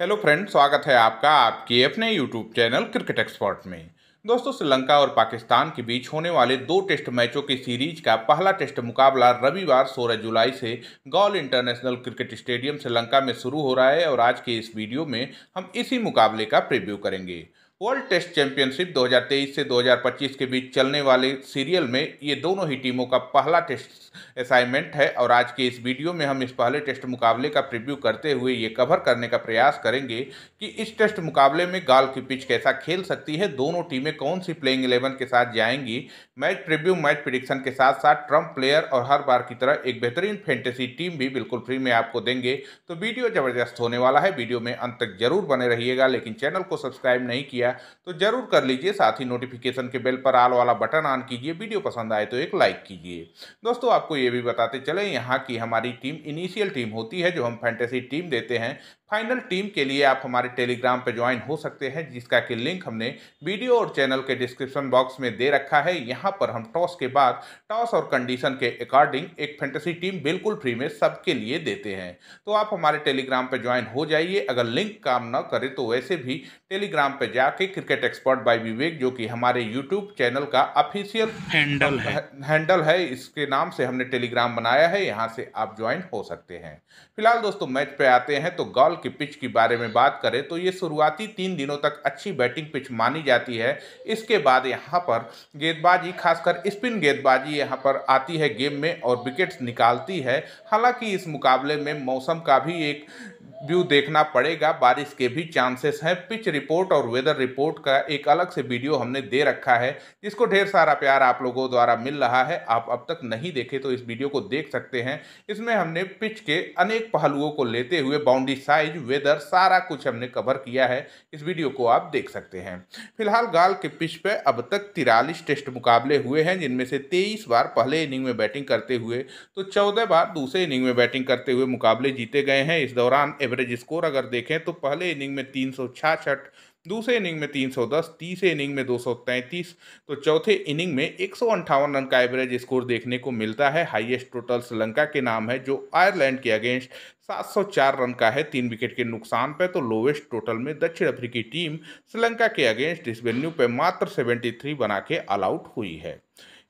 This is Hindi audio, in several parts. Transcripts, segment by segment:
हेलो फ्रेंड स्वागत है आपका आपके अपने यूट्यूब चैनल क्रिकेट एक्सपर्ट में दोस्तों श्रीलंका और पाकिस्तान के बीच होने वाले दो टेस्ट मैचों की सीरीज का पहला टेस्ट मुकाबला रविवार 16 जुलाई से गौल इंटरनेशनल क्रिकेट स्टेडियम श्रीलंका में शुरू हो रहा है और आज के इस वीडियो में हम इसी मुकाबले का प्रिव्यू करेंगे वर्ल्ड टेस्ट चैंपियनशिप 2023 से 2025 के बीच चलने वाले सीरियल में ये दोनों ही टीमों का पहला टेस्ट असाइनमेंट है और आज के इस वीडियो में हम इस पहले टेस्ट मुकाबले का प्रीव्यू करते हुए ये कवर करने का प्रयास करेंगे कि इस टेस्ट मुकाबले में गाल की पिच कैसा खेल सकती है दोनों टीमें कौन सी प्लेइंग इलेवन के साथ जाएंगी मैच प्रिव्यू मैच प्रिडिक्शन के साथ साथ ट्रम्प प्लेयर और हर बार की तरह एक बेहतरीन फैंटेसी टीम भी बिल्कुल फ्री में आपको देंगे तो वीडियो जबरदस्त होने वाला है वीडियो में अंत तक जरूर बने रहिएगा लेकिन चैनल को सब्सक्राइब नहीं किया गया तो जरूर कर लीजिए साथ ही नोटिफिकेशन के बेल पर आल वाला बटन ऑन कीजिए वीडियो पसंद आए तो एक लाइक कीजिए दोस्तों आपको ये भी बताते चले यहाँ की हमारी टीम इनिशियल टीम होती है जो हम फैंटेसी टीम देते हैं फाइनल टीम के लिए आप हमारे टेलीग्राम पर ज्वाइन हो सकते हैं जिसका कि लिंक हमने वीडियो और चैनल के डिस्क्रिप्शन बॉक्स में दे रखा है यहाँ पर हम टॉस के बाद टॉस और कंडीशन के अकॉर्डिंग एक फैंटेसी टीम बिल्कुल फ्री में सबके लिए देते हैं तो आप हमारे टेलीग्राम पर ज्वाइन हो जाइए अगर लिंक काम न करे तो वैसे भी टेलीग्राम पर जाके क्रिकेट एक्सपर्ट बाई विवेक जो कि हमारे यूट्यूब चैनल का ऑफिशियल हैंडल है हैंडल है इसके नाम से हमने टेलीग्राम बनाया है यहाँ से आप ज्वाइन हो सकते हैं फिलहाल दोस्तों मैच पे आते हैं तो गॉल बॉल की पिच के बारे में बात करें तो ये शुरुआती तीन दिनों तक अच्छी बैटिंग पिच मानी जाती है इसके बाद यहाँ पर गेंदबाजी खासकर स्पिन गेंदबाजी यहाँ पर आती है गेम में और विकेट्स निकालती है हालांकि इस मुकाबले में मौसम का भी एक व्यू देखना पड़ेगा बारिश के भी चांसेस हैं पिच रिपोर्ट और वेदर रिपोर्ट का एक अलग से वीडियो हमने दे रखा है जिसको ढेर सारा प्यार आप लोगों द्वारा मिल रहा है आप अब तक नहीं देखे तो इस वीडियो को देख सकते हैं इसमें हमने पिच के अनेक पहलुओं को लेते हुए बाउंड्री साइज वेदर सारा कुछ हमने कवर किया है इस वीडियो को आप देख सकते हैं फिलहाल गाल के पिच पर अब तक तिरालीस टेस्ट मुकाबले हुए हैं जिनमें से तेईस बार पहले इनिंग में बैटिंग करते हुए तो चौदह बार दूसरे इनिंग में बैटिंग करते हुए मुकाबले जीते गए हैं इस दौरान एवरेज स्कोर अगर देखें तो पहले इनिंग में तीन दूसरे इनिंग में 310, तीसरे इनिंग में 233, तो चौथे इनिंग में एक रन का एवरेज स्कोर देखने को मिलता है हाईएस्ट टोटल श्रीलंका के नाम है जो आयरलैंड के अगेंस्ट 704 रन का है तीन विकेट के नुकसान पर तो लोवेस्ट टोटल में दक्षिण अफ्रीकी टीम श्रीलंका के अगेंस्ट इस वेन्यू पर मात्र 73 बना के ऑल आउट हुई है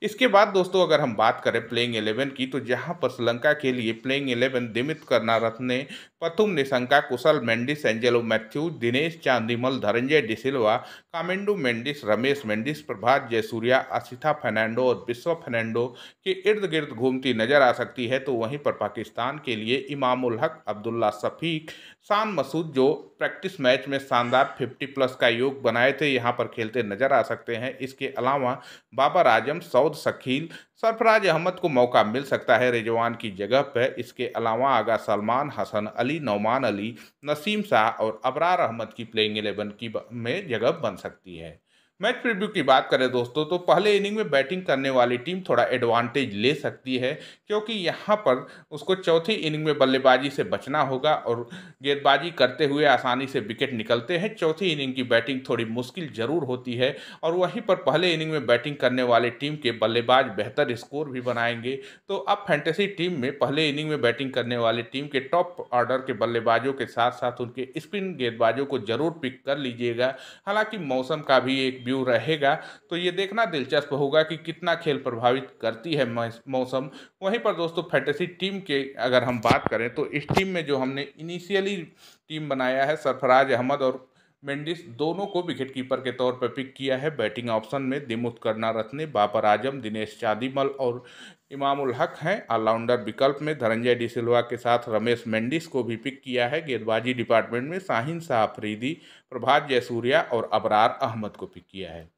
इसके बाद दोस्तों अगर हम बात करें प्लेइंग एलेवन की तो जहां पर श्रीलंका के लिए playing eleven Dimuth Karunaratne Pathum Nissanka Kusal Mendis Angelo Mathews Dinesh Chandimal Dhananjaya de Silva Kamindu Mendis Ramesh Mendis Prabath Jayasuriya Asitha Fernando और विश्व फर्नैंडो के इर्द गिर्द घूमती नजर आ सकती है तो वहीं पर पाकिस्तान के लिए इमामुल हक अब्दुल्ला शफीक शान मसूद जो प्रैक्टिस मैच में शानदार 50 प्लस का योग बनाए थे यहाँ पर खेलते नजर आ सकते हैं इसके अलावा बाबर आजम सौ दाऊद शकील सरफराज अहमद को मौका मिल सकता है रिजवान की जगह पर इसके अलावा आगा सलमान हसन अली नौमान अली नसीम शाह और अबरार अहमद की प्लेइंग एलेवन की में जगह बन सकती है मैच प्रीव्यू की बात करें दोस्तों तो पहले इनिंग में बैटिंग करने वाली टीम थोड़ा एडवांटेज ले सकती है क्योंकि यहाँ पर उसको चौथी इनिंग में बल्लेबाजी से बचना होगा और गेंदबाजी करते हुए आसानी से विकेट निकलते हैं चौथी इनिंग की बैटिंग थोड़ी मुश्किल ज़रूर होती है और वहीं पर पहले इनिंग में बैटिंग करने वाली टीम के बल्लेबाज बेहतर स्कोर भी बनाएंगे तो अब फैंटेसी टीम में पहले इनिंग में बैटिंग करने वाली टीम के टॉप ऑर्डर के बल्लेबाजों के साथ साथ उनके स्पिन गेंदबाजों को जरूर पिक कर लीजिएगा हालांकि मौसम का भी एक व्यू रहेगा तो ये देखना दिलचस्प होगा कि कितना खेल प्रभावित करती है मौसम वहीं पर दोस्तों फैटेसी टीम के अगर हम बात करें तो इस टीम में जो हमने इनिशियली टीम बनाया है सरफराज अहमद और मेंडिस दोनों को विकेटकीपर के तौर पर पिक किया है बैटिंग ऑप्शन में दिमुत करना रत्ने बाबर आजम दिनेश चादीमल और इमामुल हक हैं ऑलराउंडर विकल्प में धनंजय डी सिल्वा के साथ रमेश मेंडिस को भी पिक किया है गेंदबाजी डिपार्टमेंट में शाहिन शाह अफरीदी प्रभात जयसूर्या और अबरार अहमद को पिक किया है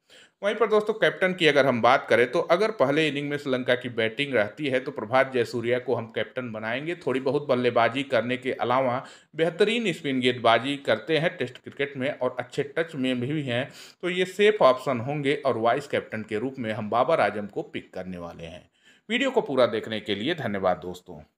वहीं पर दोस्तों कैप्टन की अगर हम बात करें तो अगर पहले इनिंग में श्रीलंका की बैटिंग रहती है तो प्रभात जयसूर्या को हम कैप्टन बनाएंगे थोड़ी बहुत बल्लेबाजी करने के अलावा बेहतरीन स्पिन गेंदबाजी करते हैं टेस्ट क्रिकेट में और अच्छे टच में भी हैं तो ये सेफ ऑप्शन होंगे और वाइस कैप्टन के रूप में हम बाबर आजम को पिक करने वाले हैं वीडियो को पूरा देखने के लिए धन्यवाद दोस्तों